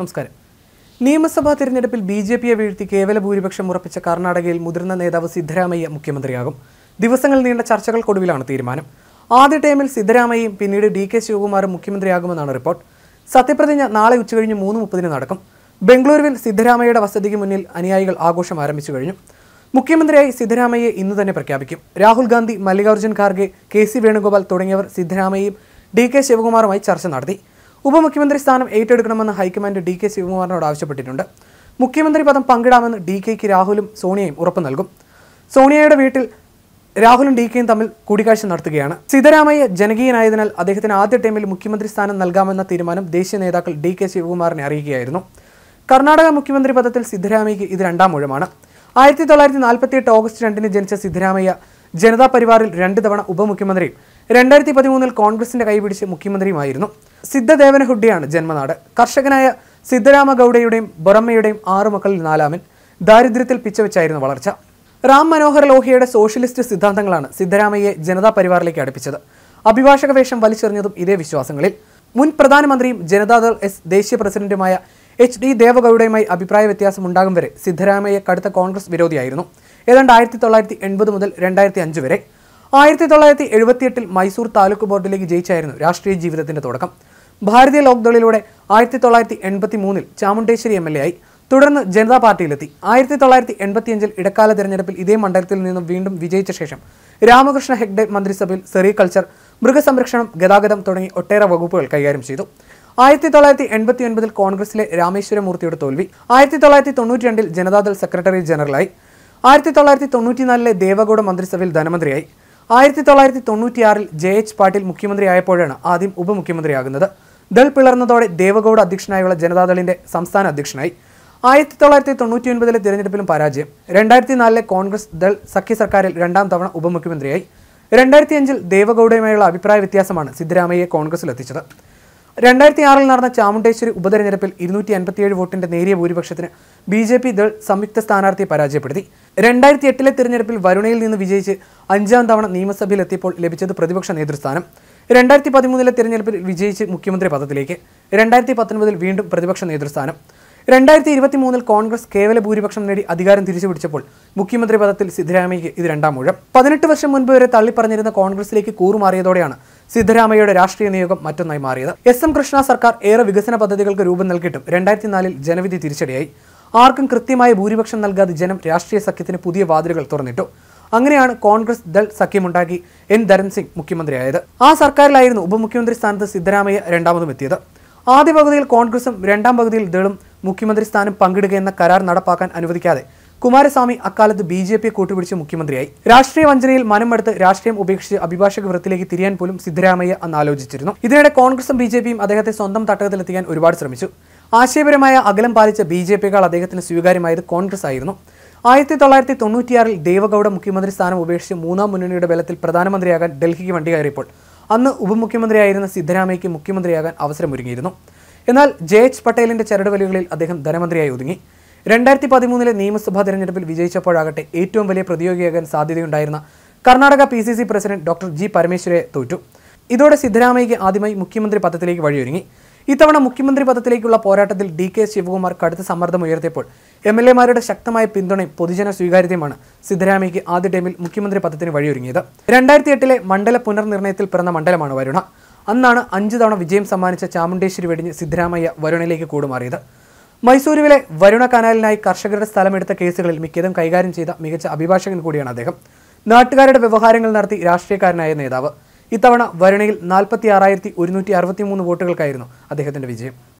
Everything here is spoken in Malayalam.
നമസ്കാരം നിയമസഭാ തിരഞ്ഞെടുപ്പിൽ ബി ജെ പിയെ വീഴ്ത്തി കേവല ഭൂരിപക്ഷം ഉറപ്പിച്ച കർണാടകയിൽ മുതിർന്ന നേതാവ് സിദ്ധരാമയ്യ മുഖ്യമന്ത്രിയാകും ദിവസങ്ങൾ നീണ്ട ചർച്ചകൾക്കൊടുവിലാണ് തീരുമാനം ആദ്യ ടൈമിൽ സിദ്ധരാമയ്യയും പിന്നീട് ഡി കെ ശിവകുമാറും മുഖ്യമന്ത്രിയാകുമെന്നാണ് റിപ്പോർട്ട് സത്യപ്രതിജ്ഞ നാളെ ഉച്ചകഴിഞ്ഞ് മൂന്ന് മുപ്പതിന് നടക്കും ബംഗളൂരുവിൽ സിദ്ധരാമയ്യയുടെ വസതിക്ക് മുന്നിൽ അനുയായികൾ ആഘോഷം ആരംഭിച്ചു കഴിഞ്ഞു മുഖ്യമന്ത്രിയായി സിദ്ധരാമയ്യെ ഇന്ന് തന്നെ പ്രഖ്യാപിക്കും രാഹുൽ ഗാന്ധി മല്ലികാർജ്ജുൻ ഖാർഗെ കെ സി വേണുഗോപാൽ തുടങ്ങിയവർ സിദ്ധരാമയ്യയും ഡി കെ ശിവകുമാറുമായി ചർച്ച നടത്തി ഉപമുഖ്യമന്ത്രി സ്ഥാനം ഏറ്റെടുക്കണമെന്ന് ഹൈക്കമാൻഡ് ഡി കെ ശിവകുമാറിനോട് ആവശ്യപ്പെട്ടിട്ടുണ്ട് മുഖ്യമന്ത്രി പദം പങ്കിടാമെന്ന് ഡി കെക്ക് രാഹുലും സോണിയയും ഉറപ്പ് നൽകും സോണിയയുടെ വീട്ടിൽ രാഹുലും ഡി കെയും തമ്മിൽ കൂടിക്കാഴ്ച നടത്തുകയാണ് സിദ്ധരാമയ്യ ജനകീയനായതിനാൽ അദ്ദേഹത്തിന് ആദ്യ ടൈമിൽ മുഖ്യമന്ത്രി സ്ഥാനം നൽകാമെന്ന തീരുമാനം ദേശീയ നേതാക്കൾ ഡി കെ ശിവകുമാറിനെ അറിയിക്കുകയായിരുന്നു കർണാടക മുഖ്യമന്ത്രി പദത്തിൽ സിദ്ധരാമയ്യക്ക് ഇത് രണ്ടാം ഊഴമാണ് ആയിരത്തി തൊള്ളായിരത്തി നാൽപ്പത്തി എട്ട് ഓഗസ്റ്റ് രണ്ടിന് ജനിച്ച സിദ്ധരാമയ്യ ജനതാ പരിവാറിൽ രണ്ട് തവണ ഉപമുഖ്യമന്ത്രിയും രണ്ടായിരത്തി പതിമൂന്നിൽ കോൺഗ്രസിന്റെ കൈപിടിച്ച് മുഖ്യമന്ത്രിയുമായിരുന്നു സിദ്ധദേവന ഹുഡ്ഡിയാണ് ജന്മനാട് കർഷകനായ സിദ്ധരാമ ഗൗഡയുടെയും ബൊറമ്മയുടെയും ആറു മക്കളിൽ നാലാമൻ ദാരിദ്ര്യത്തിൽ പിച്ചവെച്ചായിരുന്നു വളർച്ച റാം മനോഹർ ലോഹിയയുടെ സോഷ്യലിസ്റ്റ് സിദ്ധാന്തങ്ങളാണ് സിദ്ധരാമയ്യെ ജനതാ പരിവാറിലേക്ക് അടുപ്പിച്ചത് അഭിഭാഷക വേഷം വലിച്ചെറിഞ്ഞതും ഇതേ വിശ്വാസങ്ങളിൽ മുൻ പ്രധാനമന്ത്രിയും ജനതാദൾ എസ് ദേശീയ പ്രസിഡന്റുമായ എച്ച് ഡി ദേവഗൌഡയുമായി അഭിപ്രായ വ്യത്യാസം ഉണ്ടാകും വരെ സിദ്ധരാമയ്യ കടുത്ത കോൺഗ്രസ് വിരോധിയായിരുന്നു ഏതാണ്ട് ആയിരത്തി തൊള്ളായിരത്തി എൺപത് മുതൽ രണ്ടായിരത്തി അഞ്ച് വരെ ആയിരത്തി തൊള്ളായിരത്തി എഴുപത്തിയെട്ടിൽ മൈസൂർ താലൂക്ക് ബോർഡിലേക്ക് ജയിച്ചായിരുന്നു രാഷ്ട്രീയ ജീവിതത്തിന്റെ തുടക്കം ഭാരതീയ ലോക്ദളിലൂടെ ആയിരത്തി തൊള്ളായിരത്തി എൺപത്തി മൂന്നിൽ ചാമുണ്ടേശ്വരി എം എൽ എ ആയി തുടർന്ന് ജനതാ പാർട്ടിയിലെത്തി ആയിരത്തി തൊള്ളായിരത്തി എൺപത്തിയഞ്ചിൽ ഇടക്കാല തെരഞ്ഞെടുപ്പിൽ ഇതേ മണ്ഡലത്തിൽ നിന്നും വീണ്ടും വിജയിച്ച ശേഷം രാമകൃഷ്ണ ഹെഗ്ഡെ മന്ത്രിസഭയിൽ സെറികൾച്ചർ മൃഗസംരക്ഷണം ഗതാഗതം തുടങ്ങി ഒട്ടേറെ വകുപ്പുകൾ കൈകാര്യം ചെയ്തു ആയിരത്തി തൊള്ളായിരത്തി എൺപത്തി ഒൻപതിൽ കോൺഗ്രസിലെ രാമേശ്വരമൂർത്തിയുടെ തോൽവി ആയിരത്തി തൊള്ളായിരത്തി തൊണ്ണൂറ്റി രണ്ടിൽ ജനതാദൾ സെക്രട്ടറി ജനറലായി ആയിരത്തി തൊള്ളായിരത്തി തൊണ്ണൂറ്റിനാലിലെ ദേവഗൌഡ മന്ത്രിസഭയിൽ ധനമന്ത്രിയായി ആയിരത്തി തൊള്ളായിരത്തി തൊണ്ണൂറ്റിയാറിൽ ജെ എച്ച് പാട്ടീൽ മുഖ്യമന്ത്രിയായപ്പോഴാണ് ആദ്യം ഉപമുഖ്യമന്ത്രിയാകുന്നത് ദൾ പിളർന്നതോടെ ദേവഗൌഡ അധ്യക്ഷനായുള്ള ജനതാദളിന്റെ സംസ്ഥാന അധ്യക്ഷനായി ആയിരത്തി തൊള്ളായിരത്തി തൊണ്ണൂറ്റി ഒൻപതിലെ തിരഞ്ഞെടുപ്പിലും പരാജയം രണ്ടായിരത്തി നാലിലെ കോൺഗ്രസ് ദൾ സഖ്യ സർക്കാരിൽ രണ്ടാം തവണ ഉപമുഖ്യമന്ത്രിയായി രണ്ടായിരത്തി അഞ്ചിൽ ദേവഗൌഡയുമായുള്ള അഭിപ്രായ വ്യത്യാസമാണ് കോൺഗ്രസിൽ കോൺഗ്രസിലെത്തിച്ചത് രണ്ടായിരത്തി ആറിൽ നടന്ന ചാമുണ്ടേശ്വരി ഉപതെരഞ്ഞെടുപ്പിൽ ഇരുന്നൂറ്റി അൻപത്തിയേഴ് വോട്ടിന്റെ നേരിയ ഭൂരിപക്ഷത്തിന് ബി ജെ പി ദൾ സംയുക്ത സ്ഥാനാർത്ഥിയെ പരാജയപ്പെടുത്തി രണ്ടായിരത്തി എട്ടിലെ തിരഞ്ഞെടുപ്പിൽ വരുണയിൽ നിന്ന് വിജയിച്ച് അഞ്ചാം തവണ നിയമസഭയിലെത്തിയപ്പോൾ ലഭിച്ചത് പ്രതിപക്ഷ നേതൃസ്ഥാനം രണ്ടായിരത്തി പതിമൂന്നിലെ തിരഞ്ഞെടുപ്പിൽ വിജയിച്ച് മുഖ്യമന്ത്രി പദത്തിലേക്ക് രണ്ടായിരത്തി പത്തൊൻപതിൽ വീണ്ടും പ്രതിപക്ഷ നേതൃസ്ഥാനം രണ്ടായിരത്തി ഇരുപത്തി മൂന്നിൽ കോൺഗ്രസ് കേവല ഭൂരിപക്ഷം നേടി അധികാരം തിരിച്ചു പിടിച്ചപ്പോൾ മുഖ്യമന്ത്രി പദത്തിൽ സിദ്ധരാമയ്ക്ക് ഇത് രണ്ടാം ഊഴം പതിനെട്ട് വർഷം മുൻപ് വരെ തള്ളിപ്പറഞ്ഞിരുന്ന കോൺഗ്രസിലേക്ക് കൂറുമാറിയതോടെയാണ് സിദ്ധരാമയ്യയുടെ രാഷ്ട്രീയ നിയോഗം മറ്റൊന്നായി മാറിയത് എസ് എം കൃഷ്ണ സർക്കാർ ഏറെ വികസന പദ്ധതികൾക്ക് രൂപം നൽകിയിട്ടും രണ്ടായിരത്തി നാലിൽ ജനവിധി തിരിച്ചടിയായി ആർക്കും കൃത്യമായ ഭൂരിപക്ഷം നൽകാതെ ജനം രാഷ്ട്രീയ സഖ്യത്തിന് പുതിയ വാതിലുകൾ തുറന്നിട്ടു അങ്ങനെയാണ് കോൺഗ്രസ് ദൾ സഖ്യമുണ്ടാക്കി എൻ ധരൻ സിംഗ് മുഖ്യമന്ത്രിയായത് ആ സർക്കാരിലായിരുന്നു ഉപമുഖ്യമന്ത്രി സ്ഥാനത്ത് സിദ്ധരാമയ്യ രണ്ടാമതും എത്തിയത് ആദ്യ പകുതിയിൽ കോൺഗ്രസും രണ്ടാം പകുതിയിൽ ദളും മുഖ്യമന്ത്രി സ്ഥാനം പങ്കിടുകയെന്ന കരാർ നടപ്പാക്കാൻ അനുവദിക്കാതെ കുമാരസ്വാമി അക്കാലത്ത് ബി ജെ പിയെ കൂട്ടുപിടിച്ച് മുഖ്യമന്ത്രിയായി രാഷ്ട്രീയ വഞ്ചനയിൽ മനമെടുത്ത് രാഷ്ട്രീയം ഉപേക്ഷിച്ച് അഭിഭാഷക വൃത്തിലേക്ക് തിരിയാൻ പോലും സിദ്ധരാമയ്യ അന്ന് ആലോചിച്ചിരുന്നു ഇതിനിടെ കോൺഗ്രസും ബി ജെ പിയും അദ്ദേഹത്തെ സ്വന്തം തട്ടകത്തിലെത്തിക്കാൻ ഒരുപാട് ശ്രമിച്ചു ആശയപരമായ അകലം പാലിച്ച ബി ജെ പിക്കാൾ അദ്ദേഹത്തിന് സ്വീകാര്യമായത് കോൺഗ്രസ് ആയിരുന്നു ആയിരത്തി തൊള്ളായിരത്തി തൊണ്ണൂറ്റിയാറിൽ ദേവഗൌഡ മുഖ്യമന്ത്രി സ്ഥാനം ഉപേക്ഷിച്ച് മൂന്നാം മുന്നണിയുടെ ബലത്തിൽ പ്രധാനമന്ത്രിയാകാൻ ഡൽഹിക്ക് വണ്ടി കയറിയപ്പോൾ അന്ന് ഉപമുഖ്യമന്ത്രിയായിരുന്ന സിദ്ധരാമയ്യയ്ക്ക് മുഖ്യമന്ത്രിയാകാൻ അവസരമൊരുങ്ങിയിരുന്നു എന്നാൽ ജെ എച്ച് പട്ടേലിന്റെ ചരടുവലികളിൽ അദ്ദേഹം ധനമന്ത്രിയായി ഒതുങ്ങി രണ്ടായിരത്തി പതിമൂന്നിലെ നിയമസഭാ തെരഞ്ഞെടുപ്പിൽ വിജയിച്ചപ്പോഴാകട്ടെ ഏറ്റവും വലിയ പ്രതിയോഗിയാകാൻ സാധ്യതയുണ്ടായിരുന്ന Karnataka P C C president doctor G പരമേശ്വരയെ തോറ്റു ഇതോടെ സിദ്ധരാമയ്യയ്ക്ക് ആദ്യമായി മുഖ്യമന്ത്രി പദത്തിലേക്ക് വഴിയൊരുങ്ങി ഇത്തവണ മുഖ്യമന്ത്രി പദത്തിലേക്കുള്ള പോരാട്ടത്തിൽ ഡി കെ ശിവകുമാർ കടുത്ത സമ്മർദ്ദം ഉയർത്തിയപ്പോൾ എം എൽ എമാരുടെ ശക്തമായ പിന്തുണയും പൊതുജന സ്വീകാര്യതയുമാണ് സിദ്ധരാമയ്യയ്ക്ക് ആദ്യ ടൈമിൽ മുഖ്യമന്ത്രി പദത്തിന് വഴിയൊരുങ്ങിയത് രണ്ടായിരത്തി എട്ടിലെ മണ്ഡല പുനർനിർണയത്തിൽ പിറന്ന മണ്ഡലമാണ് വരുണ അന്നാണ് അഞ്ചു തവണ വിജയം സമ്മാനിച്ച ചാമുണ്ടേശ്വരി വെടിഞ്ഞ് സിദ്ധരാമയ്യ വരുണയിലേക്ക് കൂടുമാറിയത് മൈസൂരുവിലെ വരുണ കനാലിനായി കർഷകരുടെ സ്ഥലമെടുത്ത കേസുകളിൽ മിക്കതും കൈകാര്യം ചെയ്ത മികച്ച അഭിഭാഷകൻ കൂടിയാണ് അദ്ദേഹം നാട്ടുകാരുടെ വ്യവഹാരങ്ങൾ നടത്തി രാഷ്ട്രീയക്കാരനായ നേതാവ് ഇത്തവണ വരുണയിൽ നാൽപ്പത്തി ആറായിരത്തി ഒരുന്നൂറ്റി വോട്ടുകൾക്കായിരുന്നു അദ്ദേഹത്തിന്റെ വിജയം